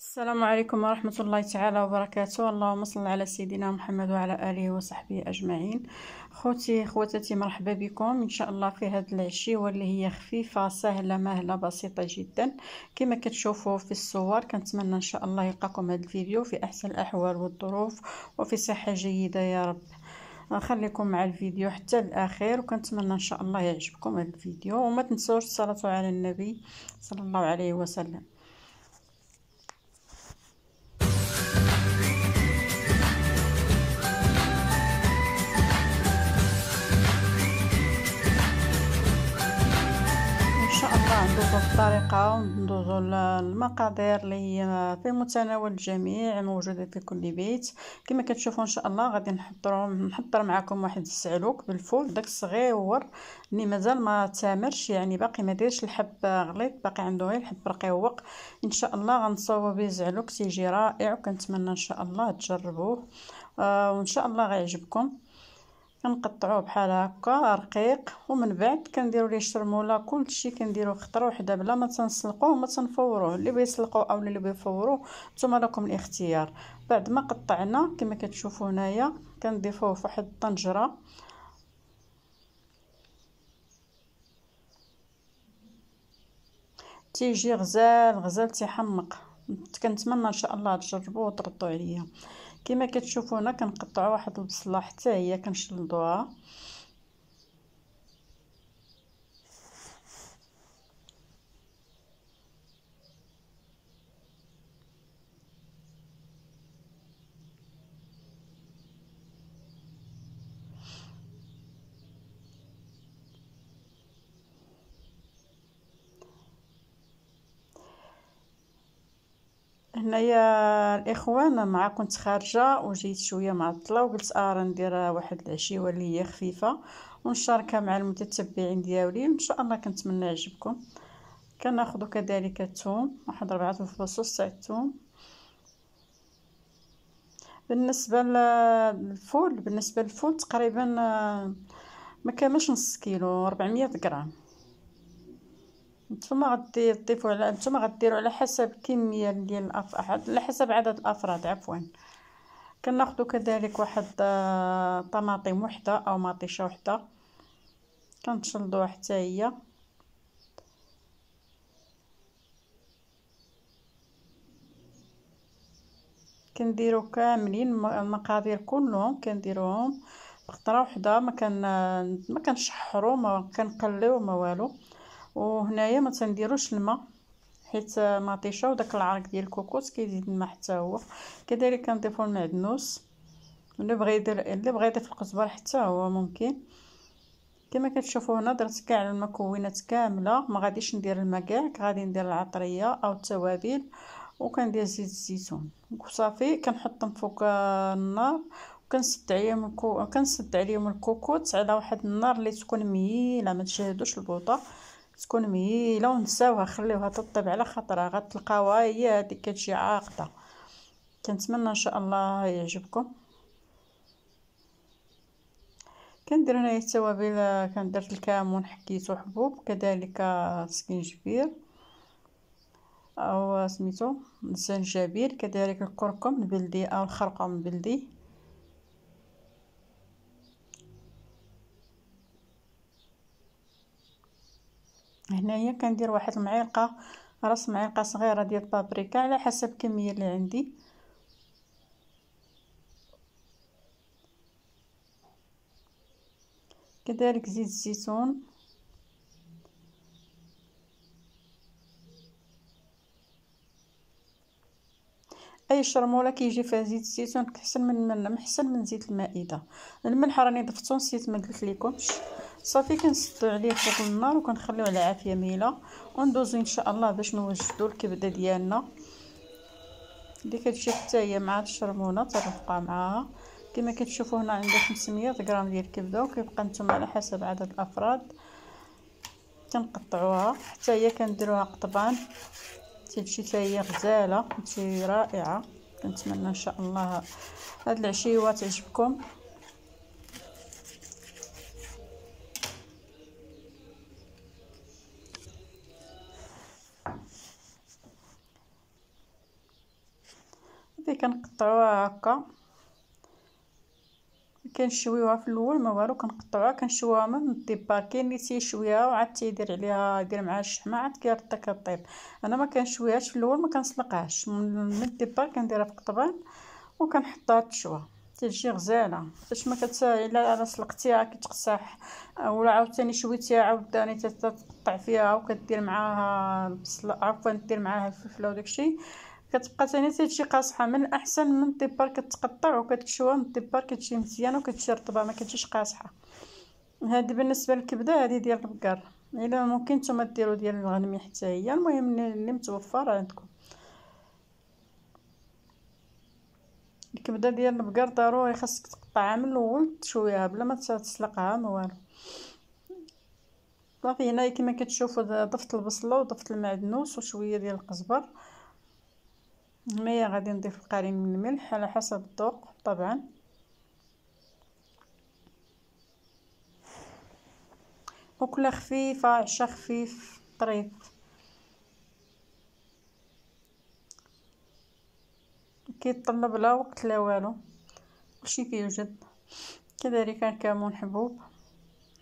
السلام عليكم ورحمة الله تعالى وبركاته اللهم صل على سيدنا محمد وعلى آله وصحبه أجمعين خوتي خواتاتي مرحبا بكم إن شاء الله في هذا العشي واللي هي خفيفة سهلة مهلة بسيطة جدا كما كتشوفوا في الصور كنتمنى إن شاء الله يلقاكم هذا الفيديو في أحسن الأحوال والظروف وفي صحة جيدة يا رب نخليكم مع الفيديو حتى الاخير وكنتمنى ان شاء الله يعجبكم هذا الفيديو وما تنسوش الصلاه على النبي صلى الله عليه وسلم نخلطو الطريقة ندوزو للمقادير اللي هي في متناول الجميع موجوده في كل بيت كما كتشوفوا ان شاء الله غادي نحضرو نحضر معكم واحد السعلوك بالفول داك الصغيور اللي مازال ما تامرش يعني باقي ما دايرش الحب غليظ باقي عنده غير الحب رقيوق ان شاء الله غنصاوبو به زعلوك تيجي رائع وكنتمنى ان شاء الله تجربوه آه وان شاء الله غيعجبكم كنقطعوه بحال هكا رقيق ومن بعد كنديروا ليه الشرموله كلشي كنديروا خطره وحده بلا ما تنسلقوه وما تنفوروه اللي بيسلقوه او اللي بيفوروه نتوما لكم الاختيار بعد ما قطعنا كما كتشوفوا هنايا كنضيفوه في واحد الطنجره تيجي غزال غزال تيحمق كنتمنى ان شاء الله تجربوه وتردوا عليا كما كتشوفوا هنا كنقطعوا واحد البصله حتى هي كنشلضوها هنايا الاخوان مع كنت خارجه وجيت شويه معطله وقلت ارا آه، ندير واحد العشيوه اللي هي خفيفه ونشاركها مع المتتبعين ديالي ان شاء الله كنتمنى يعجبكم كناخذ كذلك الثوم واحد ربعة الفصوص تاع الثوم بالنسبه للفول بالنسبه للفول تقريبا آه، ما كاملش نص كيلو 400 غرام نتوما غدي على نتوما غديروا على حسب الكميه ديال الافراد على حسب عدد الافراد عفوا كناخذوا كذلك واحد آه، طماطم وحده او مطيشه وحده كنشلضوها حتى هي كنديرو كاملين المقادير كلهم كنديروهم بخطره وحده ما كن ما كنشحرو ما كنقليو ما والو وهنايا ما تنديروش الماء حيت مطيشه وداك العرق ديال الكوكوس كيزيد الماء حتى هو كذلك كنضيفو المعدنوس اللي بغى يدير اللي بغى يضيف القزبر حتى هو ممكن كما كتشوفوا هنا درت كاع المكونات كامله ما غاديش ندير الماء كاع غادي ندير العطريه او التوابل وكندير زيت الزيتون وصافي كنحطهم فوق النار وكنسد عليهم الكو... كنسد عليهم الكوكوت على واحد النار اللي تكون مييله ما تشهدوش البوطه تكون مهيله ونساوها خليوها تطيب على خاطرها غتلقاوها هي هذيك كتجي عاقده كنتمنى ان شاء الله يعجبكم كندير هنايا التوابل كندرت الكمون حكيتو حبوب كذلك السكينجبير او سميتو الزنجبيل كذلك الكركم البلدي او الخرقوم البلدي هنايا كندير واحد المعلقه راس معلقه صغيره ديال بابريكا على حسب الكميه اللي عندي كذلك زيت الزيتون اي شرموله كيجي فيها زيت الزيتون احسن من من احسن من زيت المائده الملح راني ضفتو نسيت ما قلت لكمش صافي كنسدو عليه فوق النار وكنخليو على عافيه ميله وندوزو ان شاء الله باش نوجدو الكبده ديالنا اللي كتجي حتى هي مع الشرمونه ترفقها معاها كما كتشوفوا هنا عندي 500 غرام ديال الكبده وكيبقى نتوما على حسب عدد الافراد كنقطعوها حتى هي كنديروها قطبان تمشي حتى هي غزاله تمشي رائعه كنتمنى ان شاء الله هاد العشيوه تعجبكم صافي كنقطعوها هكا كنشويوها في الاول ما والو كنقطعوها كنشويوها من الديبار كاين اللي تيشويها وعاد تيدير عليها يدير معها الشحمه عاد كيرطي كطيب انا ما كنشويهاش في الاول ما كنسلقهاش من الديبار كنديرها في قطبان وكنحطها تشوى تجي غزاله فاش ما كت الا انا سلقتيها كتقصح ولا عاوتاني شويتيها عاوتاني تتقطع فيها وكدير معاها البصل عفوا دير معاها الفلفله وداكشي كتبقى ثاني هادشي قاصحه من الاحسن من الديبار كتقطع وكتشوى من الديبار كتجي مزيان وكتجي رطبه ما كتجيش قاصحه هذه بالنسبه للكبده هذه ديال البقر الا ممكن نتوما ديروا ديال الغنمي حتى هي المهم اللي متوفر عندكم الكبده ديال البقر ضروري خاصك تقطعها من الاول تشويها بلا ما تسلقها ما والو صافي هنايا كما كتشوفوا ضفت البصله وضفت المعدنوس وشويه ديال القزبر المية غادي نضيف قليل من الملح على حسب الذوق طبعا وكل خفيفة عشا خفيف طريف كيطلب لا وقت لا والو كلشي كيوجد كذلك الكمون حبوب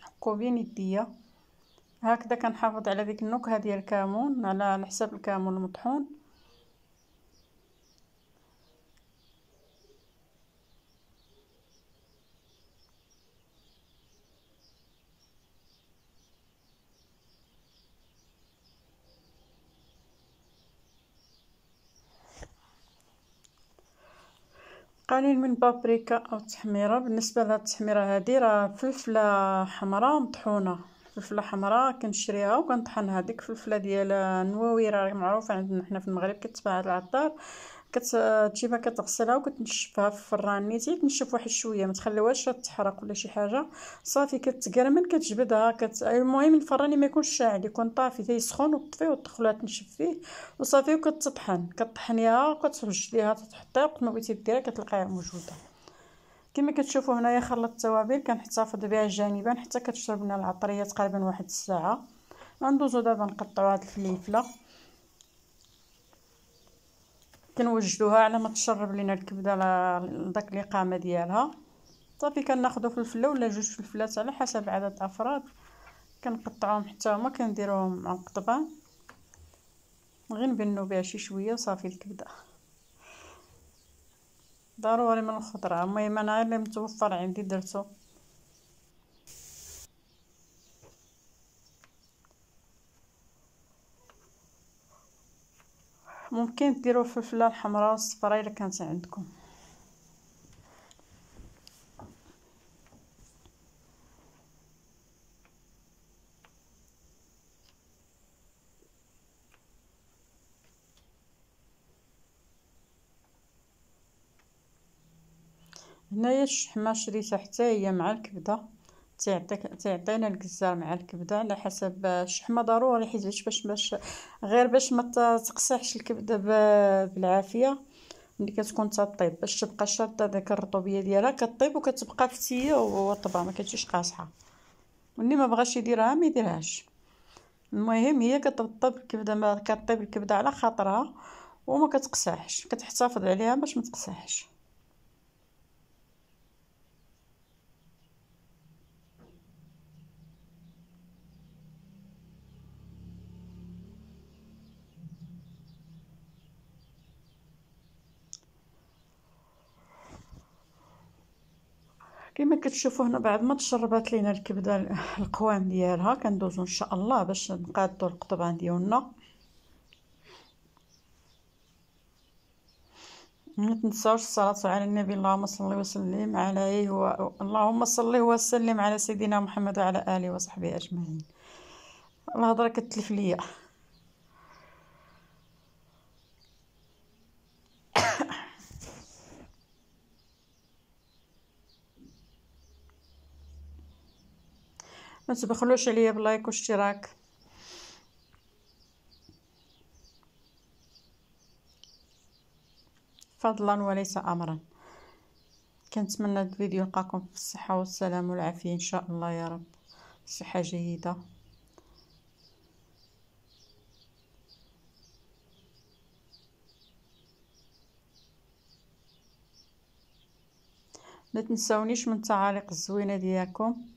نحكو بين يديا هكذا كنحافظ على ديك النكهه ديال الكمون على حساب الكمون المطحون قليل من البابريكا او التحميره بالنسبه لهاد التحميره هادي راه فلفله حمراء مطحونه فلفله حمراء كنشريها وكنطحنها ديك الفلفله ديال النواوي راه معروفه عندنا حنا في المغرب كتباع العطار كتجيبها كتغسلها وكتنشفها في الفران نيتي تنشف واحد شويه ما تخليوهاش تحرق ولا شي حاجه صافي كتقرمل كتجبدها كت... المهم الفران ما يكونش شاعل يكون طافي يسخن وطفيه وتدخلها تنشف فيه وصافي وكتطحن كطحنيها وكتهج ليها تحطيها وقت ما بغيتي ديرها كتلقاها موجوده كما كتشوفوا هنايا خلط التوابل كنحتفظ بها جانبا حتى كتشرب لنا العطريه تقريبا واحد الساعه غندوزو دابا نقطعوا هاد الفليفله كنوجدوها على ما تشرب لينا الكبده داك الاقامه ديالها صافي كناخذو فلفله ولا جوج فلفلات على حسب عدد الافراد كنقطعوهم حتى هما كنديروهم مع القطبان غير نبنو بها شي شويه صافي الكبده ضروري من الخضره المهم انا اللي متوفر عندي درتو يمكن ديروا الفلفله الحمراء والصفراء الا كانت عندكم هنايا الشحمه شريتها حتى هي مع الكبده تيعطيك تيعطينا الكزه مع الكبده على حسب الشحمه آه، ضروري حيت باش باش غير باش ما تقصحش الكبده بالعافيه ملي كتكون تطيب باش تبقى شاطه داك الرطوبيه ديالها كطيب وكتبقى فتيه وطبعا ما كتجيش قاصحه واللي ما بغاش يديرها ما يديرهاش المهم هي كتطيب الكبده ما كطيب الكبده على خاطرها وما كتقصحش كتحتفظ عليها باش ما تقصحش كما كتشوفوا هنا بعد ما تشربات لينا الكبده القوام ديالها كندوزو ان شاء الله باش نقادو القطبان ديالنا ما تنساوش الصلاه على النبي اللهم صل وسلم عليه و... اللهم صل وسلم على سيدنا محمد وعلى اله وصحبه اجمعين الهضره كتلف ليا ما تبخلوش عليا بلايك واشتراك فضلا وليس امرا كنتمنى الفيديو يلقاكم في الصحه والسلام والعافيه ان شاء الله يا رب صحه جيده لا تنسونيش من التعاليق الزوينه ديالكم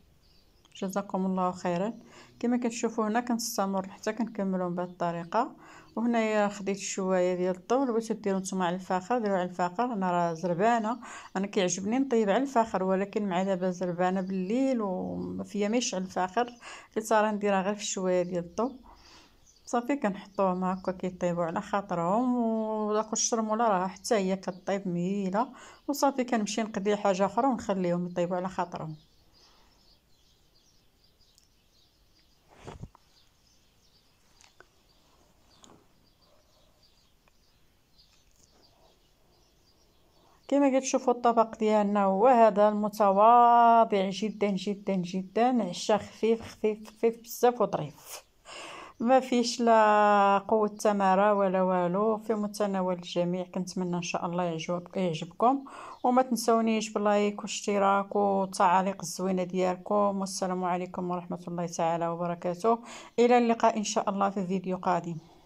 جزاكم الله خيرا كما كتشوفوا هنا كنستمر حتى كنكملوا بهذه الطريقه وهنايا خديت الشوايه ديال الطول باش ديروا نتوما على الفاخر ديروا على الفاخر انا راه زربانه انا كيعجبني نطيب على الفاخر ولكن مع دابا زربانه بالليل وما فيا ما يشعل الفاخر صار نديرها غير في الشوايه ديال الطول صافي كنحطوهم هكا كيطيبوا على خاطرهم وداك الشرموله راه حتى هي كطيب ميله وصافي كنمشي نقضي حاجه اخرى ونخليهم يطيبوا على خاطرهم كما كتشوفوا الطبق ديالنا هو هذا المتواضع جدا جدا جدا عشا خفيف خفيف خفيف بزاف وطريف ما فيش لا قوه تماره ولا والو في متناول الجميع كنتمنى ان شاء الله يعجبكم وما تنسونيش باللايك واشتراك والتعاليق الزوينه ديالكم والسلام عليكم ورحمه الله تعالى وبركاته الى اللقاء ان شاء الله في فيديو قادم